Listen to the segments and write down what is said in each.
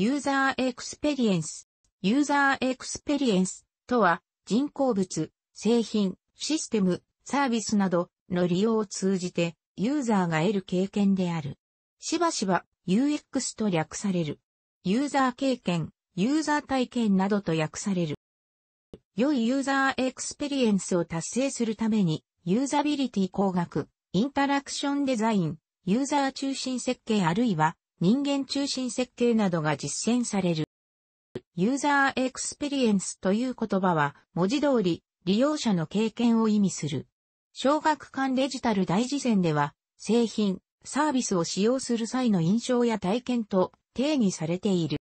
ユーザーエクスペリエンス。ユーザーエクスペリエンスとは、人工物、製品、システム、サービスなどの利用を通じて、ユーザーが得る経験である。しばしば UX と略される。ユーザー経験、ユーザー体験などと訳される。良いユーザーエクスペリエンスを達成するために、ユーザビリティ工学、インタラクションデザイン、ユーザー中心設計あるいは人間中心設計などが実践される。ユーザーエクスペリエンスという言葉は、文字通り、利用者の経験を意味する。小学館デジタル大事典では、製品、サービスを使用する際の印象や体験と定義されている。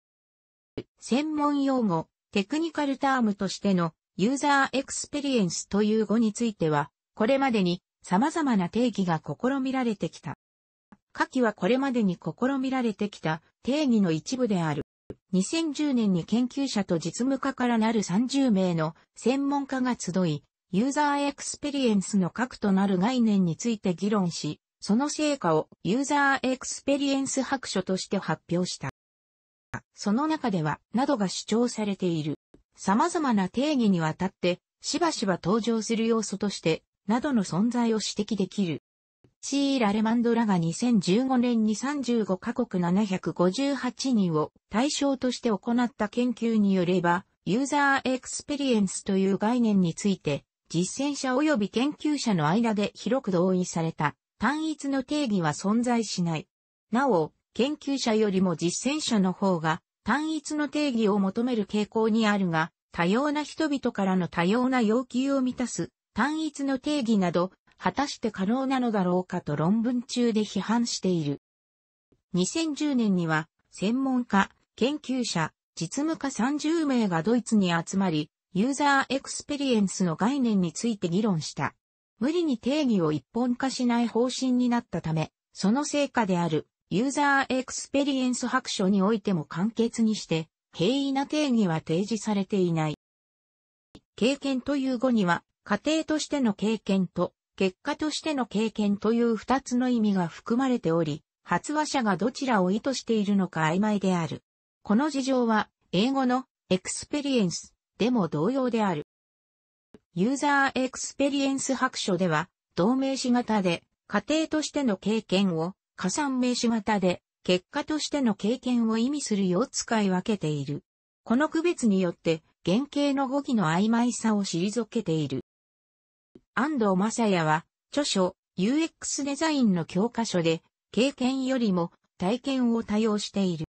専門用語、テクニカルタームとしてのユーザーエクスペリエンスという語については、これまでに様々な定義が試みられてきた。下記はこれまでに試みられてきた定義の一部である。2010年に研究者と実務家からなる30名の専門家が集い、ユーザーエクスペリエンスの核となる概念について議論し、その成果をユーザーエクスペリエンス白書として発表した。その中では、などが主張されている。様々な定義にわたって、しばしば登場する要素として、などの存在を指摘できる。シーラ・レマンドラが2015年に35カ国758人を対象として行った研究によれば、ユーザーエクスペリエンスという概念について、実践者及び研究者の間で広く同意された単一の定義は存在しない。なお、研究者よりも実践者の方が単一の定義を求める傾向にあるが、多様な人々からの多様な要求を満たす単一の定義など果たして可能なのだろうかと論文中で批判している。2010年には、専門家、研究者、実務家30名がドイツに集まり、ユーザーエクスペリエンスの概念について議論した。無理に定義を一本化しない方針になったため、その成果であるユーザーエクスペリエンス白書においても簡潔にして、平易な定義は提示されていない。経験という語には、家庭としての経験と結果としての経験という二つの意味が含まれており、発話者がどちらを意図しているのか曖昧である。この事情は、英語のエクスペリエンスでも同様である。ユーザーエクスペリエンス白書では、同名詞型で、家庭としての経験を、加算名詞型で、結果としての経験を意味するよう使い分けている。この区別によって、原型の語義の曖昧さを退けている。安藤正也は、著書、UX デザインの教科書で、経験よりも体験を多用している。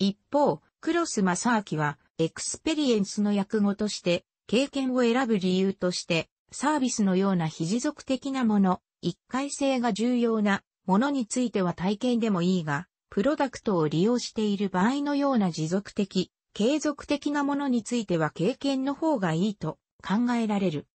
一方、クロス正明は、エクスペリエンスの訳語として、経験を選ぶ理由として、サービスのような非持続的なもの、一回性が重要なものについては体験でもいいが、プロダクトを利用している場合のような持続的、継続的なものについては経験の方がいいと考えられる。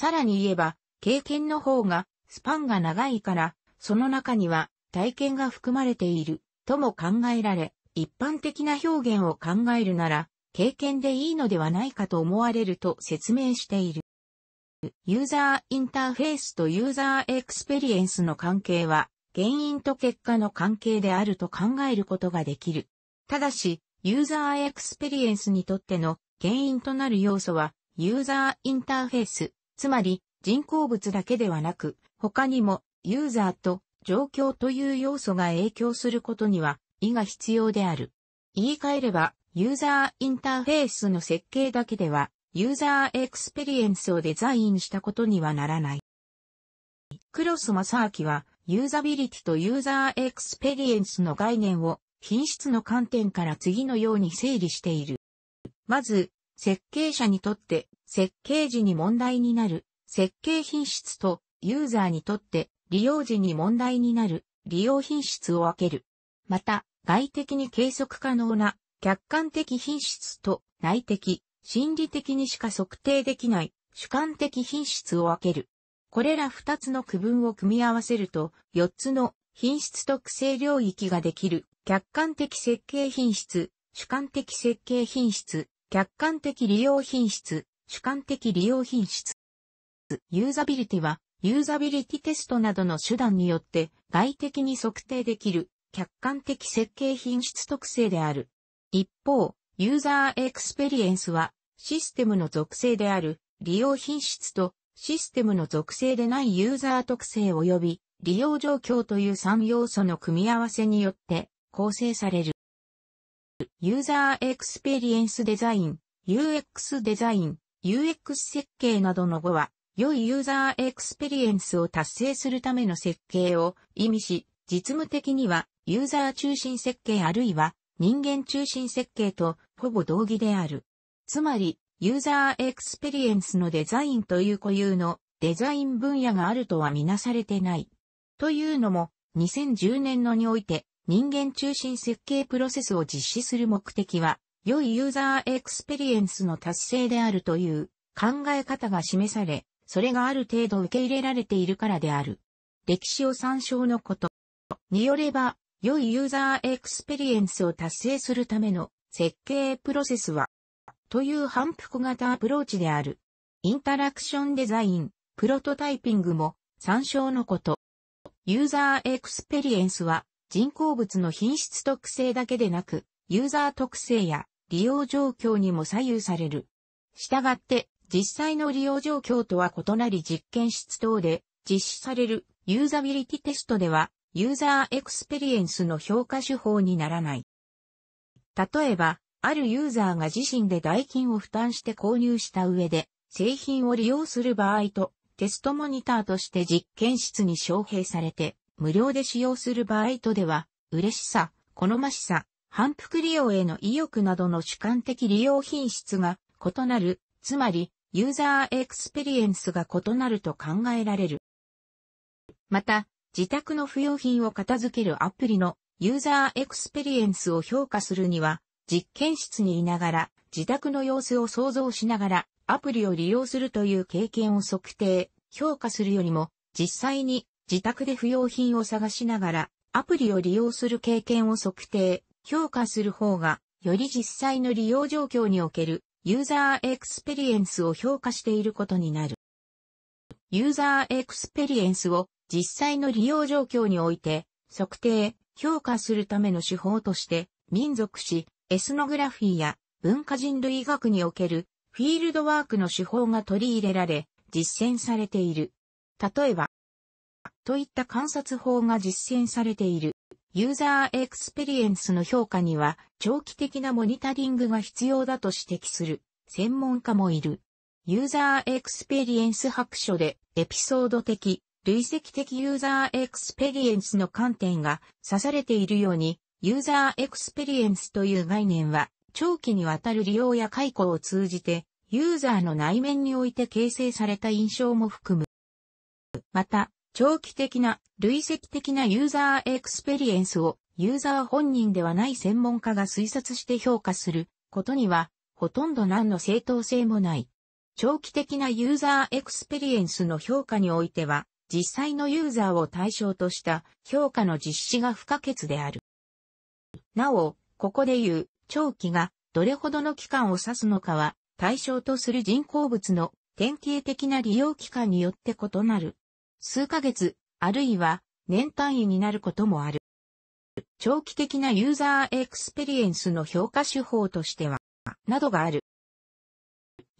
さらに言えば、経験の方がスパンが長いから、その中には体験が含まれているとも考えられ、一般的な表現を考えるなら、経験でいいのではないかと思われると説明している。ユーザーインターフェースとユーザーエクスペリエンスの関係は、原因と結果の関係であると考えることができる。ただし、ユーザーエクスペリエンスにとっての原因となる要素は、ユーザーインターフェース、つまり人工物だけではなく、他にもユーザーと状況という要素が影響することには、意が必要である。言い換えれば、ユーザーインターフェースの設計だけでは、ユーザーエクスペリエンスをデザインしたことにはならない。クマサー明は、ユーザビリティとユーザーエクスペリエンスの概念を品質の観点から次のように整理している。まず、設計者にとって設計時に問題になる設計品質とユーザーにとって利用時に問題になる利用品質を分ける。また、外的に計測可能な客観的品質と内的、心理的にしか測定できない主観的品質を分ける。これら二つの区分を組み合わせると、四つの品質特性領域ができる。客観的設計品質、主観的設計品質、客観的利用品質、主観的利用品質。ユーザビリティは、ユーザビリティテストなどの手段によって外的に測定できる客観的設計品質特性である。一方、ユーザーエクスペリエンスはシステムの属性である利用品質とシステムの属性でないユーザー特性及び利用状況という3要素の組み合わせによって構成される。ユーザーエクスペリエンスデザイン、UX デザイン、UX 設計などの語は、良いユーザーエクスペリエンスを達成するための設計を意味し、実務的には、ユーザー中心設計あるいは、人間中心設計とほぼ同義である。つまり、ユーザーエクスペリエンスのデザインという固有のデザイン分野があるとはみなされてない。というのも、2010年のにおいて、人間中心設計プロセスを実施する目的は、良いユーザーエクスペリエンスの達成であるという考え方が示され、それがある程度受け入れられているからである。歴史を参照のこと。によれば、良いユーザーエクスペリエンスを達成するための設計プロセスは、という反復型アプローチである。インタラクションデザイン、プロトタイピングも参照のこと。ユーザーエクスペリエンスは人工物の品質特性だけでなく、ユーザー特性や利用状況にも左右される。したがって、実際の利用状況とは異なり実験室等で実施されるユーザビリティテストでは、ユーザーエクスペリエンスの評価手法にならない。例えば、あるユーザーが自身で代金を負担して購入した上で、製品を利用する場合と、テストモニターとして実験室に招聘されて、無料で使用する場合とでは、嬉しさ、好ましさ、反復利用への意欲などの主観的利用品質が異なる、つまり、ユーザーエクスペリエンスが異なると考えられる。また、自宅の不要品を片付けるアプリのユーザーエクスペリエンスを評価するには、実験室にいながら、自宅の様子を想像しながら、アプリを利用するという経験を測定、評価するよりも、実際に自宅で不要品を探しながら、アプリを利用する経験を測定、評価する方が、より実際の利用状況におけるユーザーエクスペリエンスを評価していることになる。ユーザーエクスペリエンスを実際の利用状況において測定、評価するための手法として、民族史、エスノグラフィーや文化人類学におけるフィールドワークの手法が取り入れられ、実践されている。例えば、といった観察法が実践されている。ユーザーエクスペリエンスの評価には長期的なモニタリングが必要だと指摘する専門家もいる。ユーザーエクスペリエンス白書でエピソード的、累積的ユーザーエクスペリエンスの観点が指されているように、ユーザーエクスペリエンスという概念は長期にわたる利用や解雇を通じてユーザーの内面において形成された印象も含む。また、長期的な累積的なユーザーエクスペリエンスをユーザー本人ではない専門家が推察して評価することにはほとんど何の正当性もない。長期的なユーザーエクスペリエンスの評価においては実際のユーザーを対象とした評価の実施が不可欠である。なお、ここで言う長期がどれほどの期間を指すのかは対象とする人工物の典型的な利用期間によって異なる。数ヶ月、あるいは年単位になることもある。長期的なユーザーエクスペリエンスの評価手法としては、などがある。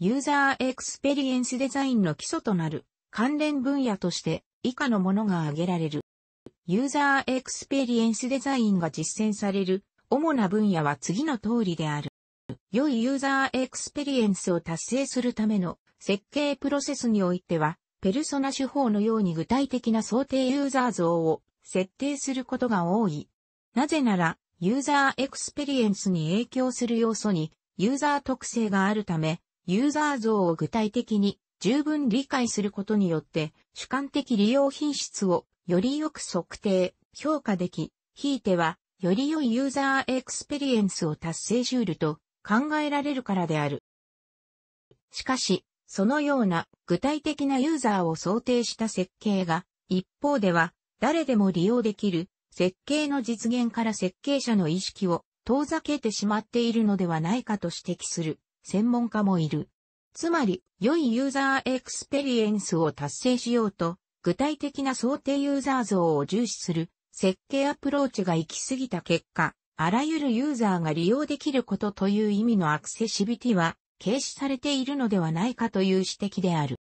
ユーザーエクスペリエンスデザインの基礎となる関連分野として以下のものが挙げられる。ユーザーエクスペリエンスデザインが実践される主な分野は次の通りである。良いユーザーエクスペリエンスを達成するための設計プロセスにおいてはペルソナ手法のように具体的な想定ユーザー像を設定することが多い。なぜなら、ユーザーエクスペリエンスに影響する要素にユーザー特性があるため、ユーザー像を具体的に十分理解することによって主観的利用品質をよりよく測定、評価でき、ひいてはより良いユーザーエクスペリエンスを達成しうると考えられるからである。しかし、そのような具体的なユーザーを想定した設計が、一方では誰でも利用できる設計の実現から設計者の意識を遠ざけてしまっているのではないかと指摘する専門家もいる。つまり、良いユーザーエクスペリエンスを達成しようと、具体的な想定ユーザー像を重視する設計アプローチが行き過ぎた結果、あらゆるユーザーが利用できることという意味のアクセシビティは軽視されているのではないかという指摘である。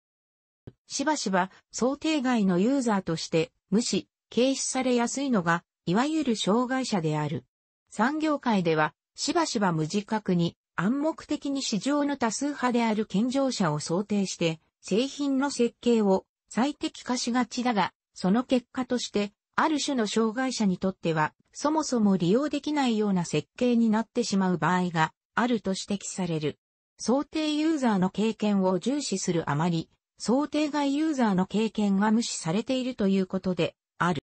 しばしば想定外のユーザーとして無視、軽視されやすいのが、いわゆる障害者である。産業界では、しばしば無自覚に暗黙的に市場の多数派である健常者を想定して、製品の設計を最適化しがちだが、その結果として、ある種の障害者にとっては、そもそも利用できないような設計になってしまう場合があると指摘される。想定ユーザーの経験を重視するあまり、想定外ユーザーの経験が無視されているということで、ある。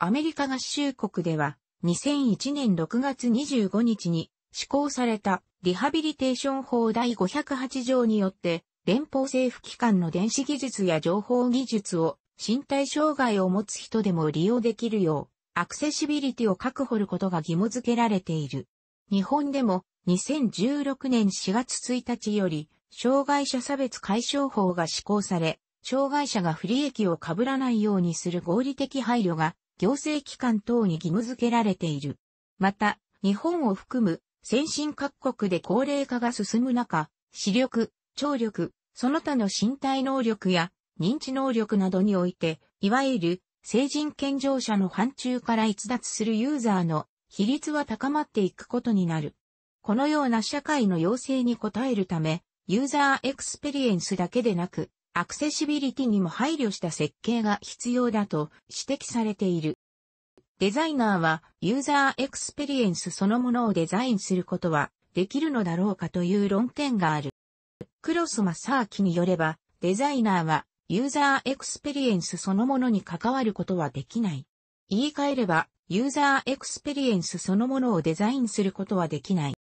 アメリカ合衆国では、2001年6月25日に施行されたリハビリテーション法第508条によって、連邦政府機関の電子技術や情報技術を身体障害を持つ人でも利用できるよう、アクセシビリティを確保ることが義務付けられている。日本でも2016年4月1日より、障害者差別解消法が施行され、障害者が不利益を被らないようにする合理的配慮が、行政機関等に義務付けられている。また、日本を含む先進各国で高齢化が進む中、視力、聴力、その他の身体能力や認知能力などにおいて、いわゆる成人健常者の範疇から逸脱するユーザーの比率は高まっていくことになる。このような社会の要請に応えるため、ユーザーエクスペリエンスだけでなく、アクセシビリティにも配慮した設計が必要だと指摘されている。デザイナーはユーザーエクスペリエンスそのものをデザインすることはできるのだろうかという論点がある。クロス・マサーキによれば、デザイナーはユーザーエクスペリエンスそのものに関わることはできない。言い換えれば、ユーザーエクスペリエンスそのものをデザインすることはできない。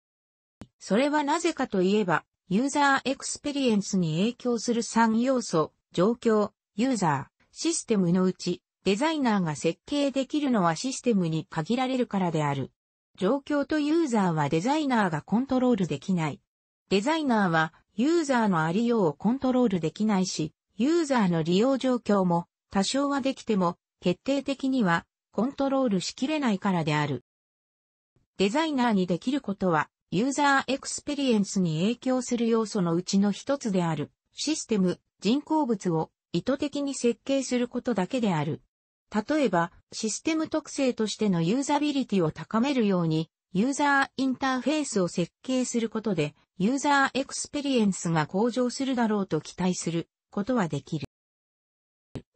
それはなぜかといえば、ユーザーエクスペリエンスに影響する3要素、状況、ユーザー、システムのうち、デザイナーが設計できるのはシステムに限られるからである。状況とユーザーはデザイナーがコントロールできない。デザイナーはユーザーのありようをコントロールできないし、ユーザーの利用状況も多少はできても決定的にはコントロールしきれないからである。デザイナーにできることはユーザーエクスペリエンスに影響する要素のうちの一つである、システム、人工物を意図的に設計することだけである。例えば、システム特性としてのユーザビリティを高めるように、ユーザーインターフェースを設計することで、ユーザーエクスペリエンスが向上するだろうと期待することはできる。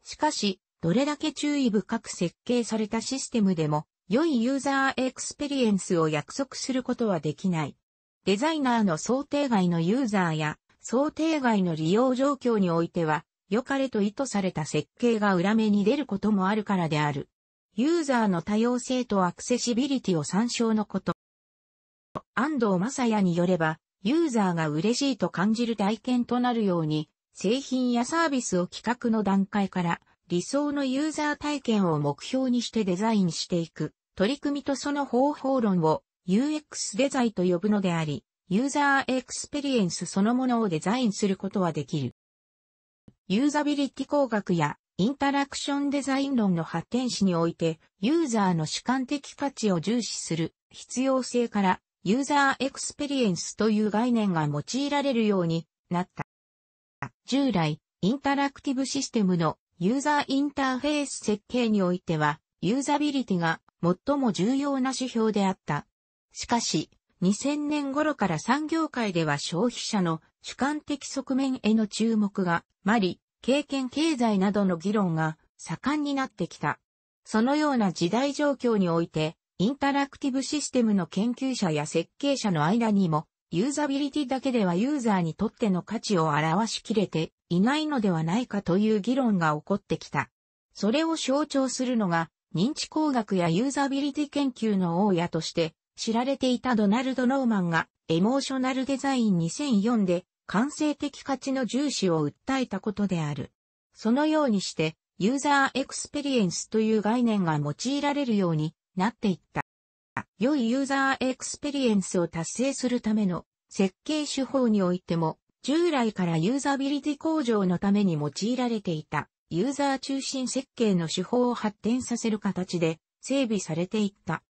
しかし、どれだけ注意深く設計されたシステムでも、良いユーザーエクスペリエンスを約束することはできない。デザイナーの想定外のユーザーや想定外の利用状況においては、良かれと意図された設計が裏目に出ることもあるからである。ユーザーの多様性とアクセシビリティを参照のこと。安藤正也によれば、ユーザーが嬉しいと感じる体験となるように、製品やサービスを企画の段階から理想のユーザー体験を目標にしてデザインしていく取り組みとその方法論を UX デザインと呼ぶのであり、ユーザーエクスペリエンスそのものをデザインすることはできる。ユーザビリティ工学やインタラクションデザイン論の発展史において、ユーザーの主観的価値を重視する必要性から、ユーザーエクスペリエンスという概念が用いられるようになった。従来、インタラクティブシステムのユーザーインターフェース設計においては、ユーザビリティが最も重要な指標であった。しかし、2000年頃から産業界では消費者の主観的側面への注目が、まり、経験経済などの議論が盛んになってきた。そのような時代状況において、インタラクティブシステムの研究者や設計者の間にも、ユーザビリティだけではユーザーにとっての価値を表しきれていないのではないかという議論が起こってきた。それを象徴するのが認知工学やユーザビリティ研究の大家として知られていたドナルド・ノーマンがエモーショナルデザイン2004で感性的価値の重視を訴えたことである。そのようにしてユーザーエクスペリエンスという概念が用いられるようになっていった。良いユーザーエクスペリエンスを達成するための設計手法においても従来からユーザビリティ向上のために用いられていたユーザー中心設計の手法を発展させる形で整備されていった。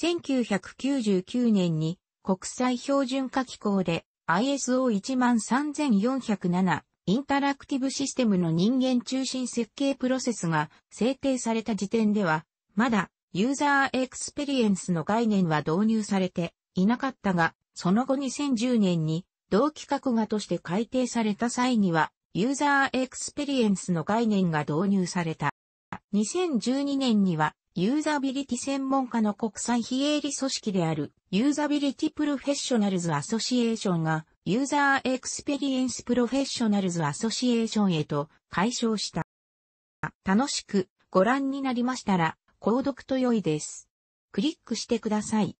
1999年に国際標準化機構で ISO13407 インタラクティブシステムの人間中心設計プロセスが制定された時点では、まだユーザーエクスペリエンスの概念は導入されていなかったが、その後2010年に同規格画として改定された際には、ユーザーエクスペリエンスの概念が導入された。2012年には、ユーザビリティ専門家の国際非営利組織である、ユーザビリティプロフェッショナルズアソシエーションが、ユーザーエクスペリエンスプロフェッショナルズアソシエーションへと解消した。楽しくご覧になりましたら、購読と良いです。クリックしてください。